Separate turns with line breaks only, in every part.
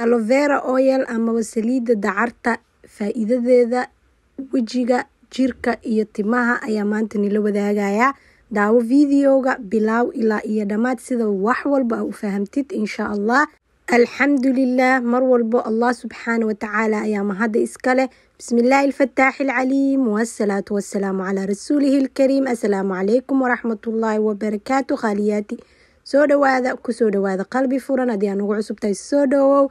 alovera vera amaba saliida dacarta faidadeeda wejiga jirka iyo timaha ayaa maanta nala wadaagayaa. Daawo videoga bilaaw ilaa iyo dhammaad sida wax walba a u fahamtid insha Allah. Alxamdulilah mar walbo Allah subxaana watacaala ayaa mahadda iskale. Bismillaahi ilfataaxi ilcaliim wasalaatu wasalaamu calaa rasuulihi ilkariim. Assalaamu calaykum waraxmatullaahi wabarakaatu khaaliyaati. Soo dhawaada ku soo dhawaada qalbi furan haddii aa nagu cusubtahay soo dhawow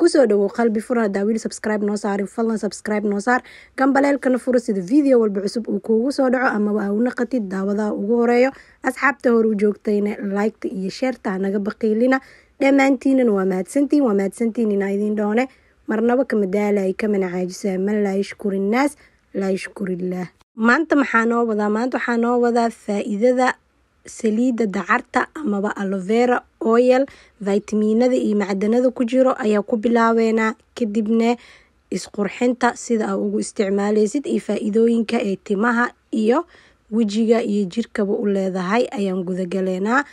kusoo dhawow qalbi fura daawil subscribe noo saarin fadlan subscribe noo saar gambaleelkana furo sida video walba cusub uu kuugu soo dhaco amaba ha u naqatid daawadaha ugu horeeyo asxaabta hor u joogtayna laygta iyo sheerta hanaga baqiilina dhammaantiinan waa mahadsantiin waa mahadsantiin inaa idiin dhoone marnaba kama daalay kamana caajisaa man laa yashkuri maanta maxaa noo wadaa maanta waxaa noo wadaa faa'iidada saliida dacarta amaba alovera oyal faytamiinada iyo macdanada ku jiro ayaa ku bilaabeynaa kadibna isqurxinta sida aa ugu isticmaaleysid iyo faa-iidooyinka ee timaha iyo wejiga iyo jirkaba u leedahay ayaan gudagaleynaa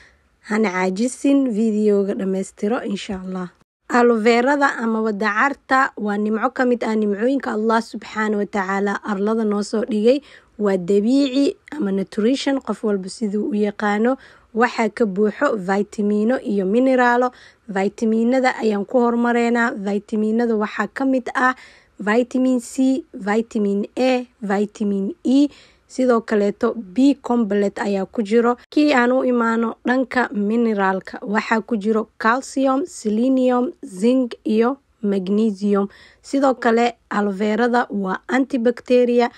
hana caajisin videoga dhammaystiro insha allah aloverada amaba dacarta waa nimco ka mid ah nimcooyinka allah subxaana watacaala arlada noo soo dhigay waa dabiici ama nutrition qof walba siduu u yaqaano waxaa ka buuxo vitamiino iyo mineraalo vitamiinada ayaan ku hormareynaa vitamiinada waxaa ka mid ah vitamin c vitamin a vitamin e sidoo kaleeto b complet ayaa ku jiro kii aan u imaano dhanka mineraalka waxaa ku jiro calcium selenium zing iyo magnesium sidoo kale alveerada waa antibacteria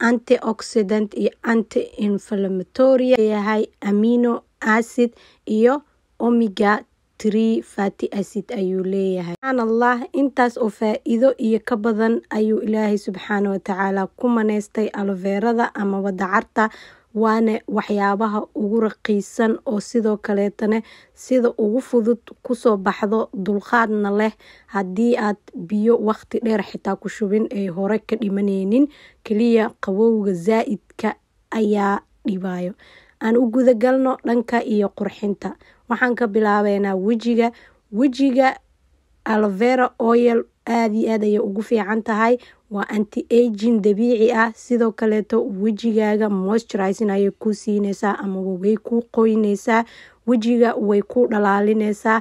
anti antioxidant iyo anti inflamatoria yahay amino acid iyo omiga three fatty acid ayuu leeyahay subxaan allah intaas oo faa-iido iyo ka badan ayuu ilaahay subxaana watacaala ku maneystay aloveerada ama wadacarta waana waxyaabaha ugu raqiisan oo sidoo kaleetana sida ugu fudud kusoo baxdo dulqaadna leh haddii aad biyo waqti dheer xitaa ku shubin ay hore ka dhimaneynin keliya qabowga zaa-idka ayaa dhibaayo aan u gudagalno dhanka iyo qurxinta waxaan ka bilaabeynaa wejiga wejiga alvera oyel aada iyo aad ayay ugu fiican tahay waa anti agin dabiici ah sidoo kaleeto wejigaaga moisturizin ayay ku siineysaa amaba way ku qoyneysaa wejiga way ku dhalaalineysaa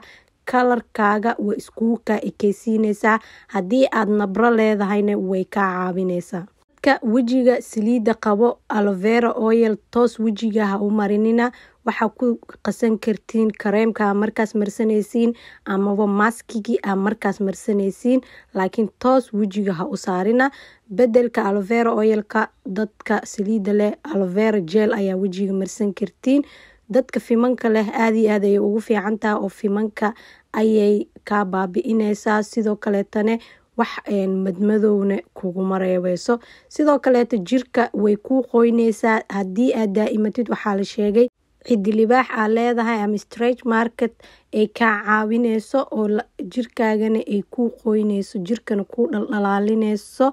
kalarkaaga way iskuu kaa ekeysiineysaa haddii aad nabro leedahayna way kaa caabineysaa dadka wejiga saliida qabo alovera oyl toos wejiga ha u marinina waxaa ku qasan kartiin kareemka markaas marsanaysiin amaba maskigii aa markaas marsanaysiin laakiin toos wejiga ha u saarina bedelka alovera oyalka dadka saliida leh alovera jel ayaa wejiga marsan kartiin dadka fimanka leh aada iyo aad ayay ugu fiicantaha oo fimanka ayay kaa baabi sidoo kaleetane wax madmadowna kuguma reebeyso sidoo kaleeta jirka way kuu qoyneysaa haddii aad daa'imatid waxaa la sheegay ciddi libaax aa leedahay ama strage market ay kaa caawineyso oo jirkaagana ay kuu qoyneyso jirkana kuu dhaldhalaalineyso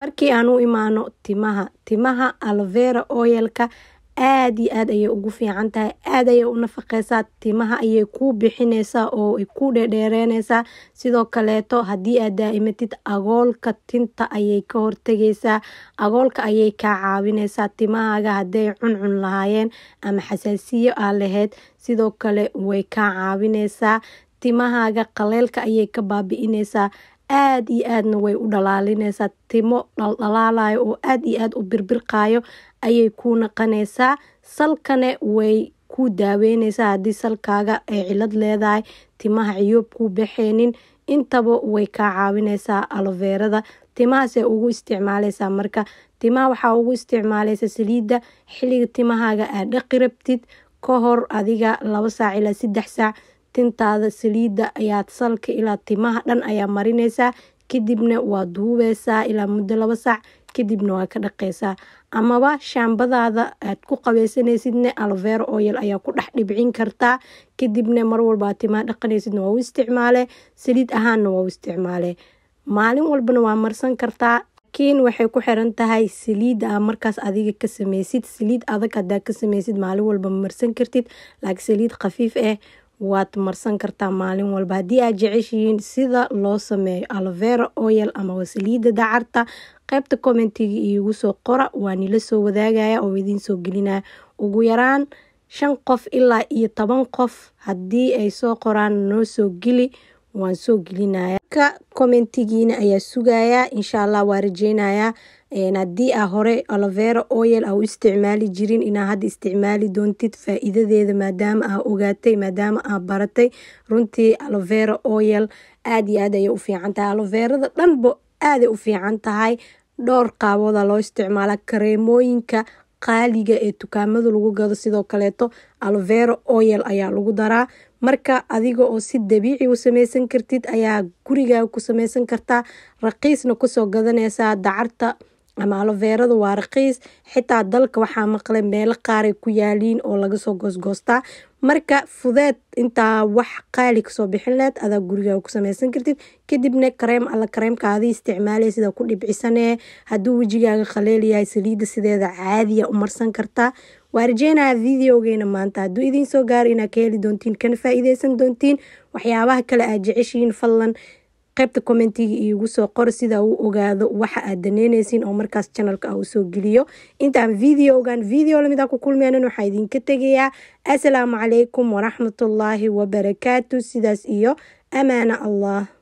markii aan u imaano timaha timaha alvera oyelka aad iyo aad ayay ugu fiican tahay aad ayay u nafaqeysaa timaha ayay kuu bixineysaa oo ay kuu dheedheereyneysaa sidoo kaleeto haddii aad daa'imatid agoolka tinta ayay ka hortegeysaa agoolka ayay kaa caawineysaa timahaaga hadday cuncun lahaayeen ama xasaasiyo aa lahayd sidoo kale way kaa caawineysaa timahaaga qaleelka ayay ka baabi-ineysaa aad iyo aadna way u dhalaalineysaa timo dhaldhalaalayo oo aad iyo aad u birbirqaayo ayay kuu naqanaysaa salkane way kuu daaweyneysaa haddii salkaaga ay cilad leedahay timaha ciyuub kuu baxeynin intaba way kaa caawineysaa aloveerada timahaasay ugu isticmaaleysaa marka timaha waxaa ugu isticmaaleysaa saliidda xilliga timahaaga aad dhaqi rabtid ka hor adiga laba saac ilaa saddex saac tintaada saliida ayaad salka ilaa timaha dhan ayaa marineysaa kadibna waa duubeysaa ilaa muddo laba saac kadibna waa ka dhaqeysaa amaba shaambadaada aad ku qabeysanaysidne alvero oyel ayaa ku dhex dhibcin kartaa kadibna mar walbaa timaa dhaqanaysidna waa u isticmaale saliid ahaanna waa u isticmaale maalin walbana waa marsan kartaa laakiin waxay ku xiran tahay saliidda ah markaas adiga ka sameysid saliid adag hadaa ka sameysid maalin walba marsan kartid laakiin saliid khafiif ah waad marsan kartaa maalin walba haddii aad jeceshihiin sida loo sameeyo alovera oyal ama wasaliida dacarta qeybta commentiga iigu soo qora waa nila soo wadaagaya oo idiin soo gelinaya ugu yaraan shan qof ilaa iyo toban qof haddii ay soo qoraan noo soo geli waan soo gelinaya ka commentigiina ayaa sugayaa insha allah waa rajeynayaa haddii a hore alovera oyel a u isticmaali jirin inaa hadda isticmaali doontid faa-iidadeeda maadaama aa ogaatay maadaama aa baratay runtii alovera oyel aad iyo aad ayay u fiican tahay aloverada dhanba aaday u fiican tahay dhowr qaabooda loo isticmaala kareemooyinka qaaliga ee dukaamada lagu gado sidoo kaleeto alvero oyel ayaa lagu daraa marka adiga oo si dabiici u sameysan kartid ayaa gurigaa ku sameysan kartaa raqiisna kusoo gadaneysaa dacarta ama aloveerada waa raqiis xitaa dalka waxaa maqlay meelo qaaray ku yaaliin oo lagasoo goosgoostaa marka fudeed intaa wax qaali kasoo bixin leed adaa gurigaa ku sameysan kartid kadibna kareem alla kareemkaadii isticmaalaya sidaa ku dhibcisane haduu wejigaaga qaleelyahay saliidda sideeda caadiya u marsan kartaa waa videogeena maanta hadduu idiin soo gaaro inaad ka heli doontiin kana faa doontiin waxyaabaha kale aad jeceshihiin fadlan qaybta commentiga iigu soo qor sida uu ogaado waxa aad daneyneysiin oo markaas janalka a u soo geliyo intaan videogan video lamid a ah ku kulmeenan waxaa idinka tegayaa assalaamu calaykum waraxmatullaahi wabarakaatu sidaas iyo amaana allah